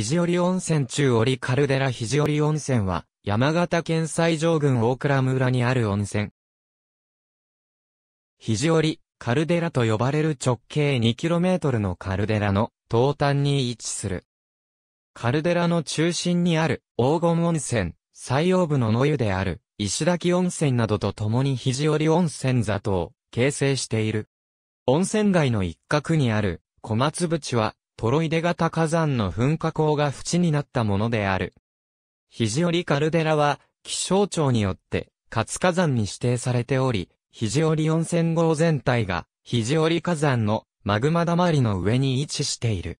肘折温泉中折カルデラ肘折温泉は、山形県西条郡大倉村にある温泉。肘折、カルデラと呼ばれる直径 2km のカルデラの東端に位置する。カルデラの中心にある黄金温泉、最陽部の野湯である石滝温泉などと共に肘折温泉座とを形成している。温泉街の一角にある小松淵はトロイデ型火山の噴火口が縁になったものである。肘折カルデラは、気象庁によって、活火山に指定されており、肘折温泉号全体が、肘折火山のマグマ溜りの上に位置している。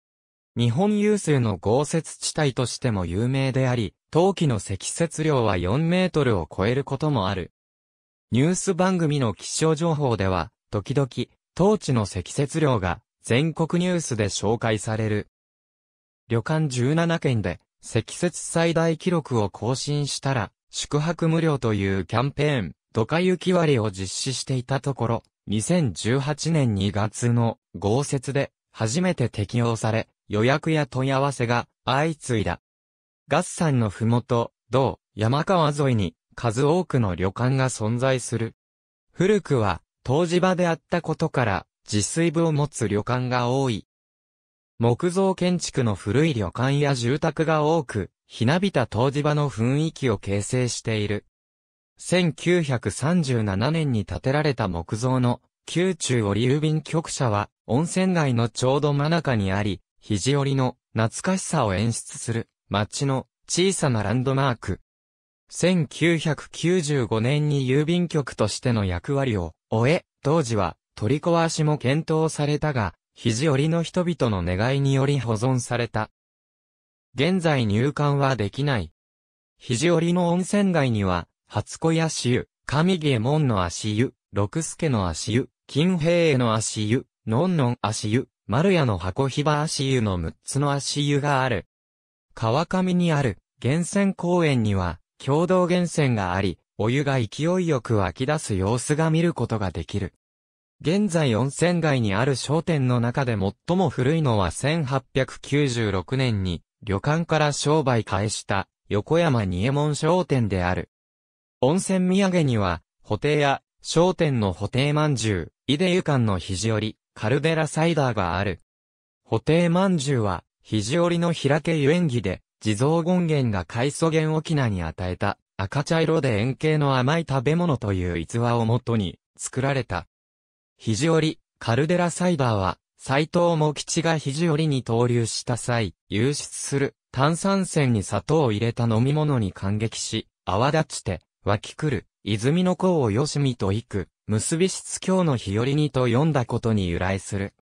日本有数の豪雪地帯としても有名であり、冬季の積雪量は4メートルを超えることもある。ニュース番組の気象情報では、時々、当地の積雪量が全国ニュースで紹介される。旅館17県で積雪最大記録を更新したら宿泊無料というキャンペーン、ドカ雪割を実施していたところ、2018年2月の豪雪で初めて適用され、予約や問い合わせが相次いだ。合算のふもと、道、山川沿いに数多くの旅館が存在する。古くは、湯治場であったことから、自炊部を持つ旅館が多い。木造建築の古い旅館や住宅が多く、ひなびた湯治場の雰囲気を形成している。1937年に建てられた木造の宮中折郵便局舎は温泉街のちょうど真中にあり、肘折の懐かしさを演出する街の小さなランドマーク。1995年に郵便局としての役割を終え、当時は取り壊しも検討されたが、肘折の人々の願いにより保存された。現在入館はできない。肘折の温泉街には、初子足湯、上下門の足湯、六助の足湯、金平の足湯、のんのん足湯、丸屋の箱ひば足湯の6つの足湯がある。川上にある源泉公園には、共同源泉があり、お湯が勢いよく湧き出す様子が見ることができる。現在温泉街にある商店の中で最も古いのは1896年に旅館から商売開始した横山二右門商店である。温泉土産には、補定や商店の補定まんじゅう、井出湯館の肘折、カルデラサイダーがある。補定まんじゅうは、肘折の開けゆえんぎで、地蔵権現が海祖源沖縄に与えた赤茶色で円形の甘い食べ物という逸話をもとに作られた肘折、カルデラサイバーは、斎藤茂吉が肘折に投入した際、流出する炭酸泉に砂糖を入れた飲み物に感激し、泡立ちて、湧き来る、泉の子をよしみと行く、結び室京の日りにと読んだことに由来する。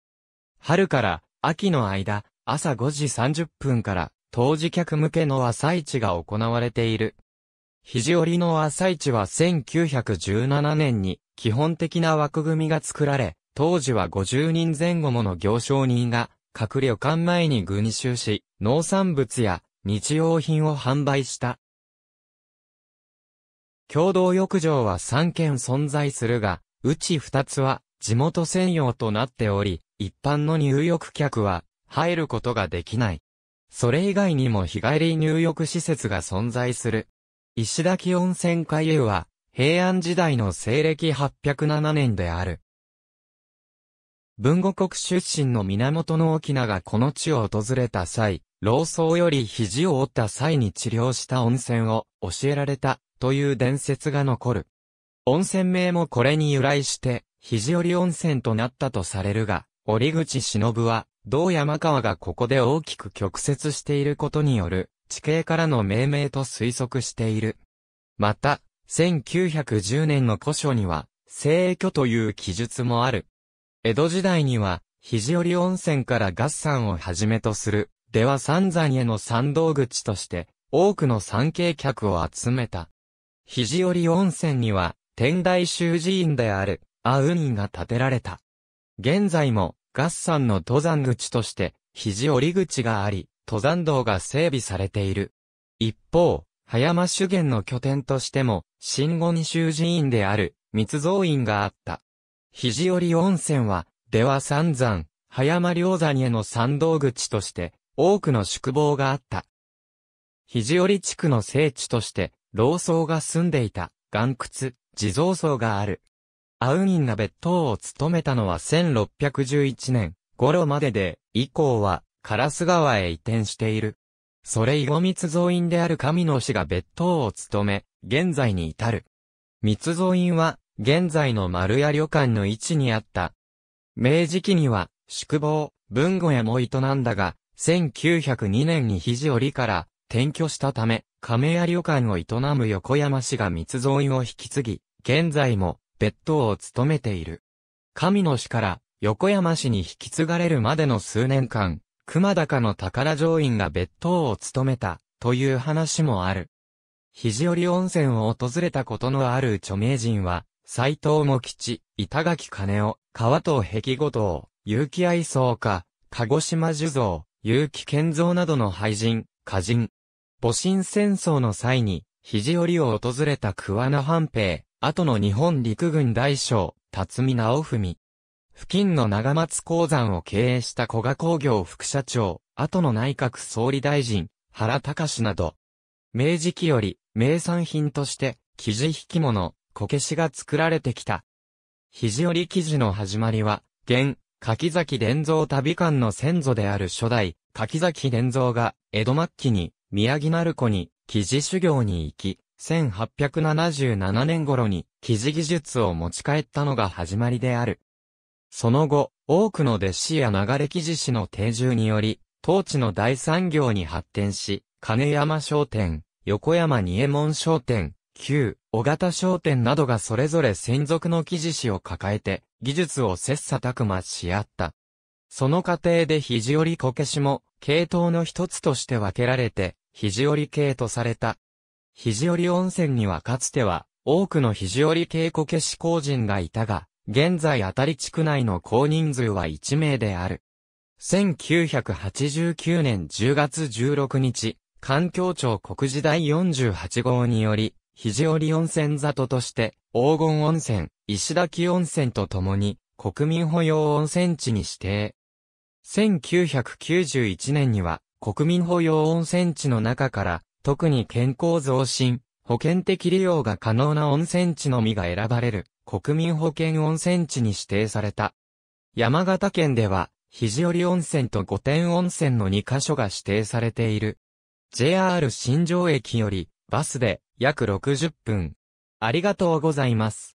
春から秋の間、朝5時30分から、当時客向けの朝市が行われている。肘折の朝市は1917年に基本的な枠組みが作られ、当時は50人前後もの行商人が、各旅館前に群集し、農産物や日用品を販売した。共同浴場は3軒存在するが、うち2つは地元専用となっており、一般の入浴客は入ることができない。それ以外にも日帰り入浴施設が存在する。石滝温泉海湯は、平安時代の西暦807年である。文後国出身の源の沖名がこの地を訪れた際、老僧より肘を折った際に治療した温泉を教えられたという伝説が残る。温泉名もこれに由来して、肘折温泉となったとされるが、折口忍は、同山川がここで大きく曲折していることによる地形からの命名と推測している。また、1910年の古書には、聖居という記述もある。江戸時代には、肘折温泉から合山をはじめとする、では三山への参道口として、多くの参詣客を集めた。肘折温泉には、天台宗寺院である、阿雲院が建てられた。現在も、合山の登山口として、肘折口があり、登山道が整備されている。一方、葉山修験の拠点としても、新五二州寺院である、密造院があった。肘折温泉は、出羽三山、葉山良山への参道口として、多くの宿坊があった。肘折地区の聖地として、老僧が住んでいた、岩窟、地蔵僧がある。アウニンが別当を務めたのは1611年頃までで、以降はカラス川へ移転している。それ以後密造院である神野氏が別当を務め、現在に至る。密造院は、現在の丸屋旅館の位置にあった。明治期には、宿坊、文語屋も営んだが、1902年に肘折から転居したため、亀屋旅館を営む横山氏が密造院を引き継ぎ、現在も別当を務めている。神野氏から横山氏に引き継がれるまでの数年間、熊高の宝城院が別当を務めた、という話もある。肘折温泉を訪れたことのある著名人は、斎藤茂吉、板垣金夫、川藤壁後藤、結城愛想家、鹿児島樹造、結城健造などの俳人、歌人。戊辰戦争の際に、肘折を訪れた桑名半平、後の日本陸軍大将、辰巳直文。付近の長松鉱山を経営した古賀工業副社長、後の内閣総理大臣、原隆など、明治期より名産品として生地引き物、こけしが作られてきた。肘折生地の始まりは、現、柿崎伝蔵旅館の先祖である初代、柿崎伝蔵が、江戸末期に、宮城鳴子に、生地修行に行き、1877年頃に、生地技術を持ち帰ったのが始まりである。その後、多くの弟子や流れ記事師の定住により、当地の大産業に発展し、金山商店、横山二右門商店、旧、小型商店などがそれぞれ専属の記事師を抱えて、技術を切磋琢磨し合った。その過程で肘折こけしも、系統の一つとして分けられて、肘折系とされた。肘折温泉にはかつては、多くの肘折系こけし工人がいたが、現在当たり地区内の公人数は1名である。1989年10月16日、環境庁国時第48号により、肘折温泉里として、黄金温泉、石滝温泉とともに、国民保養温泉地に指定。1991年には、国民保養温泉地の中から、特に健康増進、保険的利用が可能な温泉地のみが選ばれる。国民保険温泉地に指定された。山形県では、肘折温泉と御殿温泉の2カ所が指定されている。JR 新庄駅より、バスで約60分。ありがとうございます。